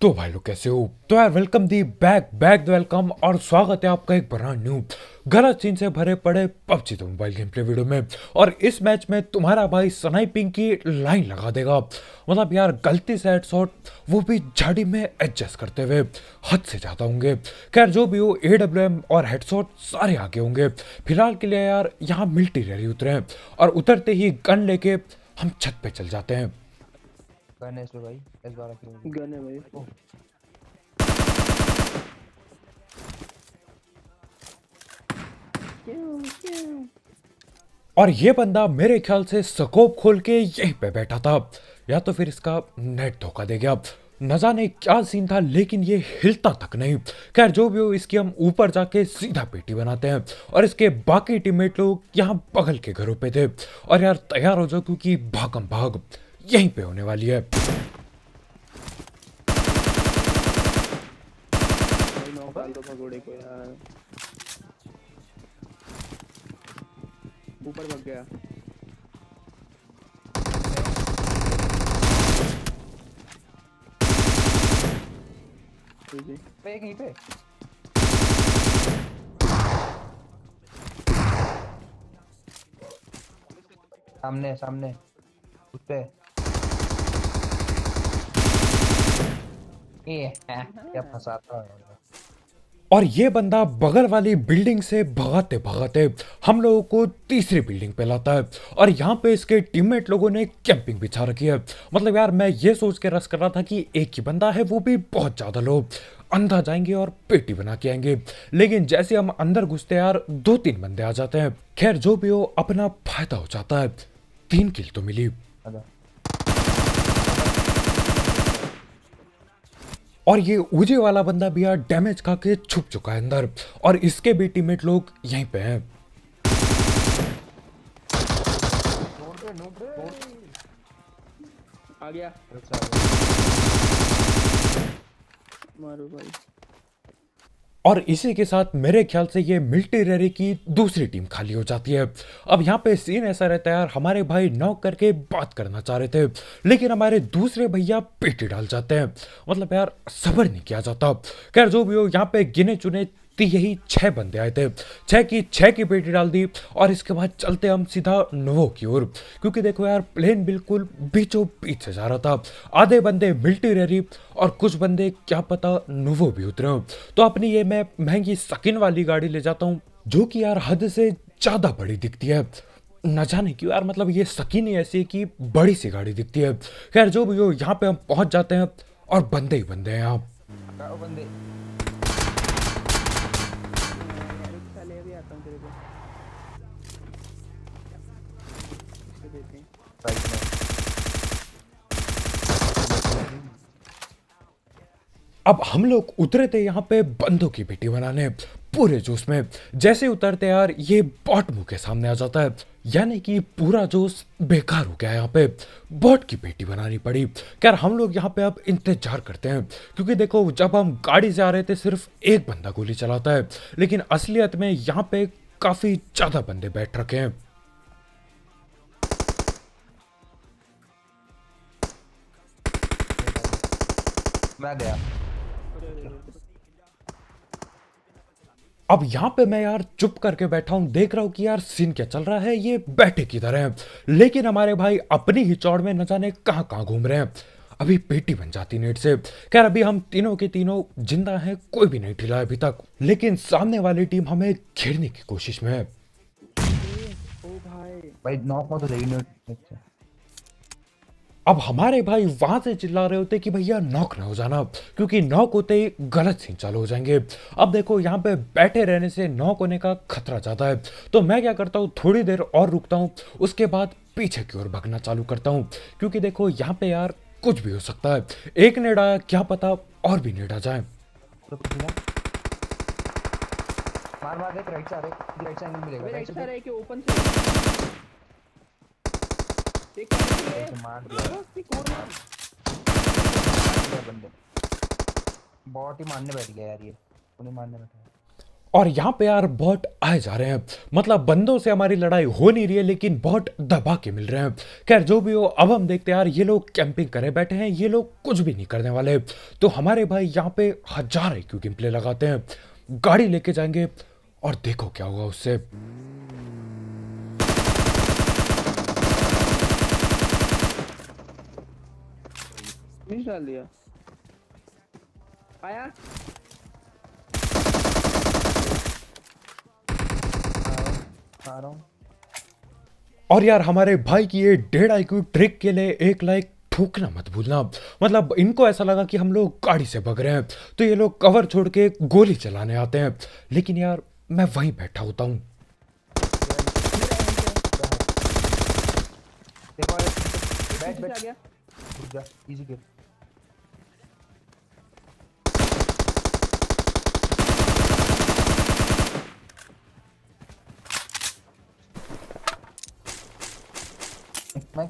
तो भाई लोग कैसे हो तो यार welcome the back back welcome और स्वागत है आपका एक बड़ा न्यू गलत सीन से भरे पड़े पबजी तो मोबाइल गेम प्ले वीडियो में और इस मैच में तुम्हारा भाई स्नाइपिंग की लाइन लगा देगा मतलब यार गलती से हेड शॉट वो भी झाड़ी में एडजस्ट करते हुए हद से ज़्यादा होंगे खैर जो भी हो ए डब्ल्यू एम और हेड शॉट सारे आगे होंगे फिलहाल के लिए यार यहाँ मिल्टी रैली उतरे और उतरते ही गन लेके हम छत पे चल जाते हैं गन है इसमें भाई एस बारह की गन है भाई और ये बंदा मेरे ख्याल से सकोप खोल के यहीं पे बैठा था या तो फिर इसका नेट धोखा दे गया नजा ने क्या सीन था लेकिन ये हिलता तक नहीं खैर जो भी हो इसकी हम ऊपर जाके सीधा पेटी बनाते हैं और इसके बाकी टीममेट लोग यहाँ बगल के घरों पे थे और यार तैयार हो जाओ क्योंकि भागम भाग यहीं पे होने वाली है तो ऊपर भाग गया पे कहीं पे सामने सामने उस पे हाँ। क्या फंसाता है और ये बंदा बगल वाली बिल्डिंग से भगाते भगाते हम लोगों को तीसरी बिल्डिंग पे लाता है और यहाँ पे इसके टीममेट लोगों ने कैंपिंग बिछा रखी है मतलब यार मैं ये सोच के रस कर रहा था कि एक ही बंदा है वो भी बहुत ज़्यादा लोग अंधा जाएंगे और पेटी बना के आएंगे लेकिन जैसे हम अंदर घुसते यार दो तीन बंदे आ जाते हैं खैर जो भी हो अपना फायदा हो जाता है तीन किल तो मिली और ये उजे वाला बंदा भी यार डैमेज खा के छुप चुका है अंदर और इसके भी टीमेट लोग यहीं पे हैं आ गया मारो भाई और इसी के साथ मेरे ख्याल से ये मिल्टेरी की दूसरी टीम खाली हो जाती है अब यहाँ पे सीन ऐसा रहता है यार हमारे भाई नॉक करके बात करना चाह रहे थे लेकिन हमारे दूसरे भैया पेटी डाल जाते हैं मतलब यार सबर नहीं किया जाता खैर जो भी हो यहाँ पे गिने चुने तो यही छह बंदे आए थे छह की छह की पेटी डाल दी और इसके बाद चलते हम सीधा नोवो की ओर क्योंकि देखो यार प्लेन बिल्कुल बीचों बीच से जा रहा था आधे बंदे मिल्टी मिल्ट्री और कुछ बंदे क्या पता नोवो भी उतरे हो तो अपनी ये मैं महंगी सकिन वाली गाड़ी ले जाता हूँ जो कि यार हद से ज़्यादा बड़ी दिखती है न जाने क्यों यार मतलब ये सकीन ही ऐसी कि बड़ी सी गाड़ी दिखती है खैर जो भी हो यहाँ पे हम पहुँच जाते हैं और बंदे ही बंदे हैं यहाँ बंदे अब हम लोग उतरे थे यहाँ पे बंदों की बेटी बनाने पूरे जोश में जैसे उतरते यार ये बॉट मुंह के सामने आ जाता है यानी कि पूरा जोश बेकार हो गया यहाँ पे बॉट की बेटी बनानी पड़ी यार हम लोग यहाँ पे अब इंतजार करते हैं क्योंकि देखो जब हम गाड़ी से आ रहे थे सिर्फ एक बंदा गोली चलाता है लेकिन असलियत में यहाँ पे काफ़ी ज़्यादा बंदे बैठ रखे हैं मैं गया अब यहाँ पे मैं यार चुप करके बैठा हूँ देख रहा हूँ कि यार सीन क्या चल रहा है ये बैठे किधर हैं लेकिन हमारे भाई अपनी ही चौड़ में न जाने कहाँ कहाँ घूम रहे हैं अभी पेटी बन जाती नेट से खैर अभी हम तीनों के तीनों जिंदा हैं कोई भी नहीं ठिला अभी तक लेकिन सामने वाली टीम हमें घेरने की कोशिश में है भाई तो नॉक अब हमारे भाई वहां से चिल्ला रहे होते कि भैया नॉक ना हो जाना क्योंकि नॉक होते ही गलत सीन चालू हो जाएंगे अब देखो यहाँ पे बैठे रहने से नॉक होने का खतरा ज़्यादा है तो मैं क्या करता हूँ थोड़ी देर और रुकता हूँ उसके बाद पीछे की ओर भागना चालू करता हूँ क्योंकि देखो यहाँ पे यार कुछ भी हो सकता है एक नेड़ा क्या पता और भी नेड़ा जाए मार मार एक राइट से राइट से एंगल मिलेगा राइट साइड आ रहा है कि ओपन से और यहाँ पे यार बॉट आए जा रहे हैं मतलब बंदों से हमारी लड़ाई हो नहीं रही है लेकिन बहुत दबा के मिल रहे हैं खैर जो भी हो अब हम देखते हैं यार ये लोग कैंपिंग करे बैठे हैं ये लोग कुछ भी नहीं करने वाले तो हमारे भाई यहाँ पे हजार एक गेम प्ले लगाते हैं गाड़ी लेके जाएंगे और देखो क्या होगा उससे बीच डाल दिया आया और यार हमारे भाई की ये डेढ़ आई ट्रिक के लिए एक लाइक ठोकना मत भूलना मतलब इनको ऐसा लगा कि हम लोग गाड़ी से भग रहे हैं तो ये लोग कवर छोड़ के गोली चलाने आते हैं लेकिन यार मैं वहीं बैठा होता हूँ बैठ बैठ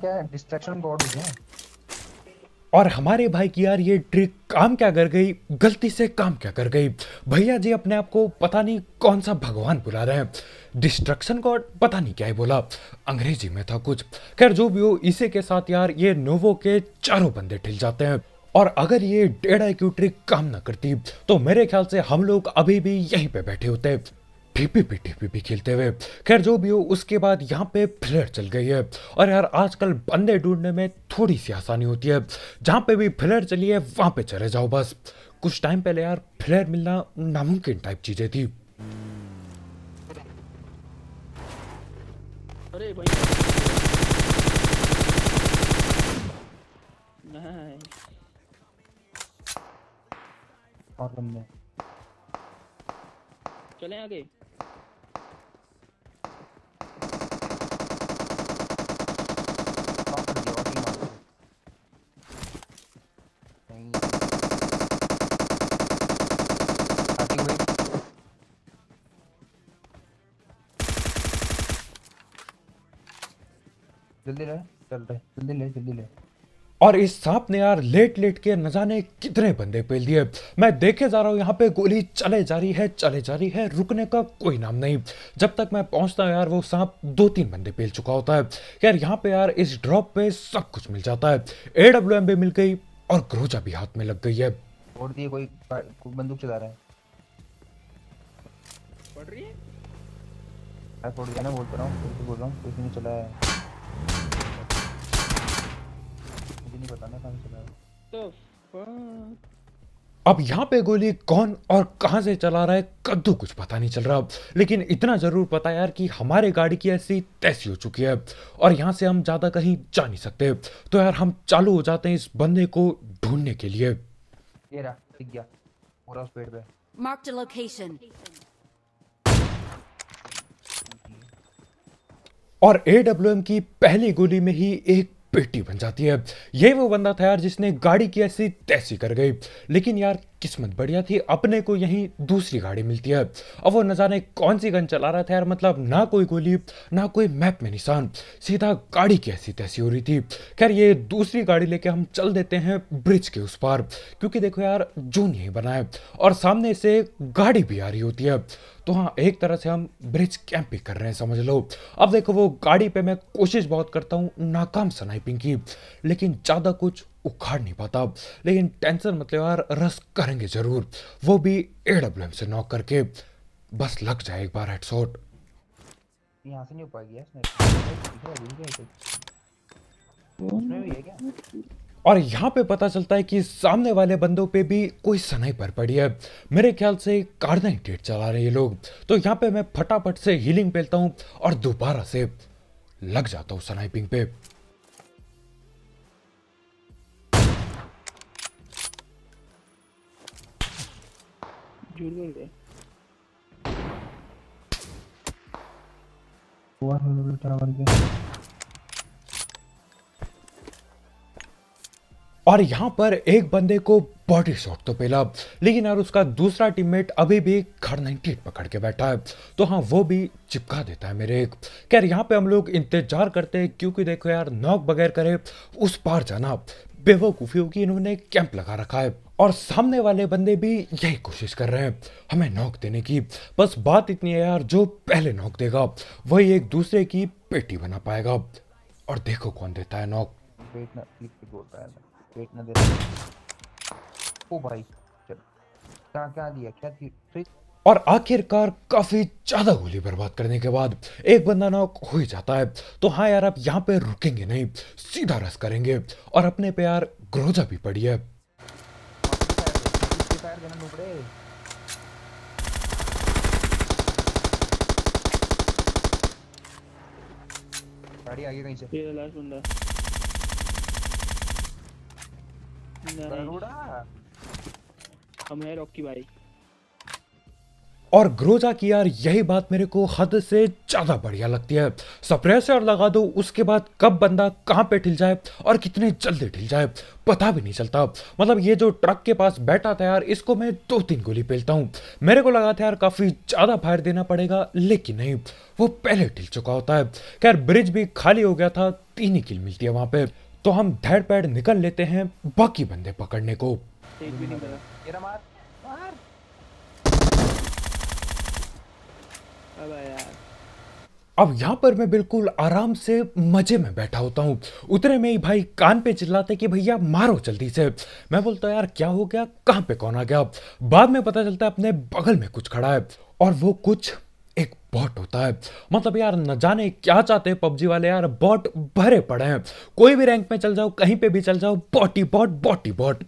क्या है डिस्ट्रैक्शन गॉड है और हमारे भाई की यार ये ट्रिक काम क्या कर गई गलती से काम क्या कर गई भैया जी अपने आप को पता नहीं कौन सा भगवान बुला रहे हैं डिस्ट्रक्शन गॉड पता नहीं क्या ही बोला अंग्रेजी में था कुछ खैर जो भी हो इसे के साथ यार ये नोवो के चारों बंदे ठिल जाते हैं और अगर ये डेढ़ आई ट्रिक काम ना करती तो मेरे ख्याल से हम लोग अभी भी यहीं पे बैठे होते पीपी पीटी खेलते हुए खैर जो भी हो उसके बाद यहाँ पे फिलर चल गई है और यार आजकल बंदे ढूंढने में थोड़ी सी आसानी होती है जहाँ पे भी फिलर चली है वहाँ पे चले जाओ बस कुछ टाइम पहले यार फिलर मिलना नामुमकिन टाइप चीज़ें थी अरे भाई और चले आगे जल्दी ले चल रहे जल्दी ले जल्दी ले और इस सांप ने यार लेट लेट के न जाने कितने बंदे पेल दिए मैं देखे जा रहा हूँ यहाँ पे गोली चले जा रही है चले जा रही है रुकने का कोई नाम नहीं जब तक मैं पहुँचता हूँ यार वो सांप दो तीन बंदे पेल चुका होता है यार यहाँ पे यार इस ड्रॉप पे सब कुछ मिल जाता है ए डब्ल्यू एम भी मिल गई और ग्रोजा भी हाथ में लग गई है छोड़ कोई बंदूक चला रहा है पड़ रही है हाँ, ना बोल रहा हूँ बोल रहा हूँ कुछ नहीं चला है अब यहाँ पे गोली कौन और कहाँ से चला रहा है कद्दू कुछ पता नहीं चल रहा लेकिन इतना ज़रूर पता यार कि हमारे गाड़ी की ऐसी तैसी हो चुकी है और यहाँ से हम ज़्यादा कहीं जा नहीं सकते तो यार हम चालू हो जाते हैं इस बंदे को ढूंढने के लिए ये रहा दिख गया पूरा उस पेड़ पे मार्क द लोकेशन और ए की पहली गोली में ही एक पेटी बन जाती है ये वो बंदा था यार जिसने गाड़ी की ऐसी तैसी कर गई लेकिन यार किस्मत बढ़िया थी अपने को यहीं दूसरी गाड़ी मिलती है अब वो न जाने कौन सी गन चला रहा था यार मतलब ना कोई गोली ना कोई मैप में निशान सीधा गाड़ी की ऐसी तैसी हो रही थी खैर ये दूसरी गाड़ी लेके हम चल देते हैं ब्रिज के उस पार क्योंकि देखो यार जून यही बना है और सामने से गाड़ी भी आ रही होती है तो हाँ एक तरह से हम ब्रिज कैंपिंग कर रहे हैं समझ लो अब देखो वो गाड़ी पे मैं कोशिश बहुत करता हूँ नाकाम स्नाइपिंग की लेकिन ज़्यादा कुछ उखाड़ नहीं पाता लेकिन टेंशन मतलब यार रस करेंगे ज़रूर वो भी ए डब्ल्यू एम से नॉक करके बस लग जाए एक बार हेड शॉट यहाँ से नहीं उपाय गया उसमें भी है क्या और यहाँ पे पता चलता है कि सामने वाले बंदों पे भी कोई सनाई पर पड़ी है मेरे ख्याल से कार्नाइटेट चला रहे ये लोग तो यहाँ पे मैं फटाफट से हीलिंग पेलता हूँ और दोबारा से लग जाता हूँ सनाइपिंग पे झूठ बोल रहे वन हो गया और यहाँ पर एक बंदे को बॉडी शॉट तो मिला लेकिन यार उसका दूसरा टीममेट अभी भी खड़ नाइनटी पकड़ के बैठा है तो हाँ वो भी चिपका देता है मेरे एक खैर यहाँ पे हम लोग इंतजार करते हैं क्योंकि देखो यार नॉक बगैर करे उस पार जाना बेवकूफ़ी होगी इन्होंने कैंप लगा रखा है और सामने वाले बंदे भी यही कोशिश कर रहे हैं हमें नौक देने की बस बात इतनी है यार जो पहले नौक देगा वही एक दूसरे की पेटी बना पाएगा और देखो कौन देता है नौक बोलता है वेट ना दे ओ भाई चल क्या क्या दिया क्या थी और आखिरकार काफी ज्यादा गोली बर्बाद करने के बाद एक बंदा नॉक हो ही जाता है तो हाँ यार आप यहाँ पे रुकेंगे नहीं सीधा रस करेंगे और अपने पे यार ग्रोजा भी पड़ी है गाड़ी आगे कहीं से ये लास्ट तो बंदा हम है रॉकी भाई और ग्रोजा की यार यही बात मेरे को हद से ज़्यादा बढ़िया लगती है सप्रेसर लगा दो उसके बाद कब बंदा कहाँ पे ढिल जाए और कितने जल्दी ढिल जाए पता भी नहीं चलता मतलब ये जो ट्रक के पास बैठा था यार इसको मैं दो तीन गोली पेलता हूँ मेरे को लगा था यार काफ़ी ज़्यादा फायर देना पड़ेगा लेकिन नहीं वो पहले ढिल चुका होता है खैर ब्रिज भी खाली हो गया था तीन ही किल मिलती है वहाँ पर तो हम धैर पैर निकल लेते हैं बाकी बंदे पकड़ने को अब यहाँ पर मैं बिल्कुल आराम से मजे में बैठा होता हूँ उतरे में ही भाई कान पे चिल्लाते कि भैया मारो जल्दी से मैं बोलता यार क्या हो गया कहाँ पे कौन आ गया बाद में पता चलता है अपने बगल में कुछ खड़ा है और वो कुछ एक बॉट होता है मतलब यार न जाने क्या चाहते हैं पबजी वाले यार बॉट भरे पड़े हैं कोई भी रैंक में चल जाओ कहीं पे भी चल जाओ बॉटी बॉट बॉटी बॉट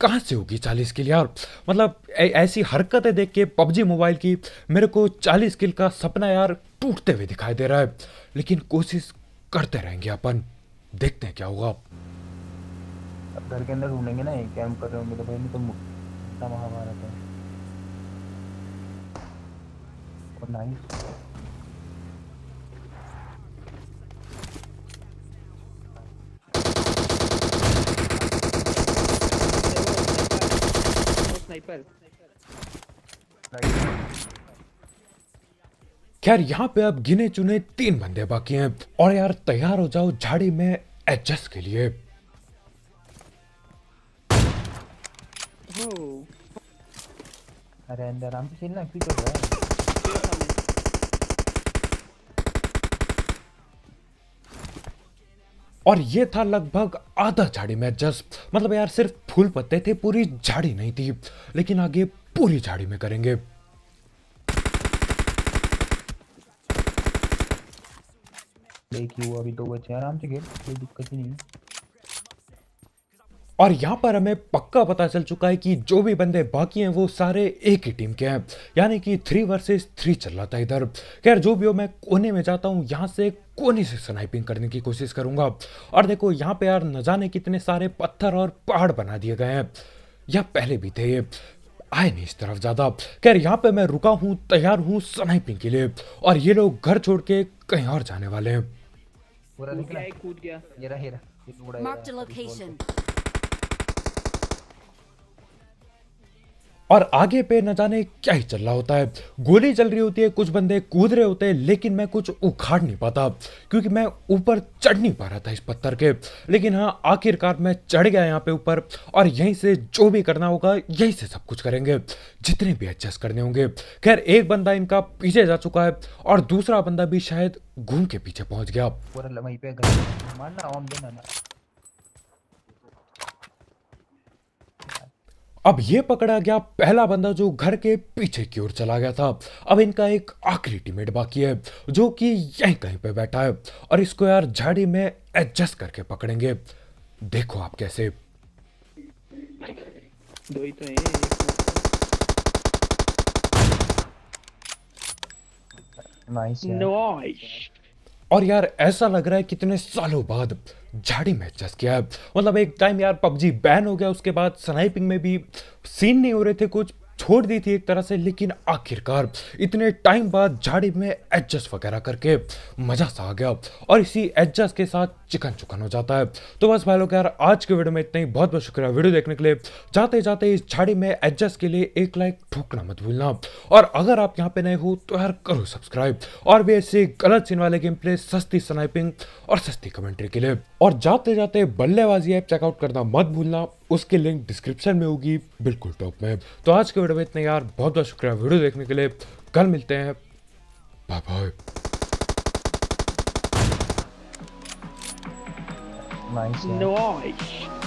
कहाँ से होगी चालीस किल यार मतलब ऐसी हरकतें देख के पबजी मोबाइल की मेरे को चालीस किल का सपना यार टूटते हुए दिखाई दे रहा है लेकिन कोशिश करते रहेंगे अपन देखते हैं क्या होगा घर के अंदर ढूंढेंगे ना कैंप कर रहे होंगे तो भाई नहीं तो महाभारत था Oh, nice. खैर यहाँ पे अब गिने चुने तीन बंदे बाकी हैं और यार तैयार हो जाओ झाड़ी में एडजस्ट के लिए अरे अंदर हम तो खेलना क्यों कर रहे हैं और ये था लगभग आधा झाड़ी में जस्ट मतलब यार सिर्फ फूल पत्ते थे पूरी झाड़ी नहीं थी लेकिन आगे पूरी झाड़ी में करेंगे देखिए वो अभी तो बच्चे आराम से खेल कोई दिक्कत ही नहीं है और यहाँ पर हमें पक्का पता चल चुका है कि जो भी बंदे बाकी हैं वो सारे एक ही टीम के हैं यानी कि थ्री वर्सेस थ्री चल रहा था इधर खैर जो भी हो मैं कोने में जाता हूँ यहाँ से कोने से स्नाइपिंग करने की कोशिश करूँगा और देखो यहाँ पे यार न जाने कितने सारे पत्थर और पहाड़ बना दिए गए हैं या पहले भी थे ये आए नहीं इस तरफ ज़्यादा खैर यहाँ पे मैं रुका हूँ तैयार हूँ स्नाइपिंग के लिए और ये लोग घर छोड़ के कहीं और जाने वाले हैं कूद गया ये रहा ये रहा और आगे पे न जाने क्या ही चल रहा होता है गोली चल रही होती है कुछ बंदे कूद रहे होते हैं लेकिन मैं कुछ उखाड़ नहीं पाता क्योंकि मैं ऊपर चढ़ नहीं पा रहा था इस पत्थर के लेकिन हाँ आखिरकार मैं चढ़ गया यहाँ पे ऊपर और यहीं से जो भी करना होगा यहीं से सब कुछ करेंगे जितने भी एडजस्ट करने होंगे खैर एक बंदा इनका पीछे जा चुका है और दूसरा बंदा भी शायद घूम के पीछे पहुंच गया अब ये पकड़ा गया पहला बंदा जो घर के पीछे की ओर चला गया था अब इनका एक आखिरी टीमेट बाकी है जो कि यहीं कहीं पे बैठा है और इसको यार झाड़ी में एडजस्ट करके पकड़ेंगे देखो आप कैसे और यार ऐसा लग रहा है कितने सालों बाद झाड़ी में चस किया मतलब एक टाइम यार पबजी बैन हो गया उसके बाद स्नाइपिंग में भी सीन नहीं हो रहे थे कुछ छोड़ दी थी एक तरह से लेकिन आखिरकार इतने टाइम बाद झाड़ी में एडजस्ट वगैरह करके मज़ा सा आ गया और इसी एडजस्ट के साथ चिकन चुकन हो जाता है तो बस भाई लोग यार आज के वीडियो में इतना ही बहुत बहुत शुक्रिया वीडियो देखने के लिए जाते जाते इस झाड़ी में एडजस्ट के लिए एक लाइक ठोकना मत भूलना और अगर आप यहाँ पे नए हो तो यार करो सब्सक्राइब और भी ऐसे गलत सीन वाले गेम प्ले सस्ती स्नाइपिंग और सस्ती कमेंट्री के लिए और जाते जाते बल्लेबाजी ऐप चेकआउट करना मत भूलना उसके लिंक डिस्क्रिप्शन में होगी बिल्कुल टॉप में तो आज के वीडियो में इतने यार बहुत बहुत शुक्रिया वीडियो देखने के लिए कल मिलते हैं bye bye Nice. Yeah. Nice.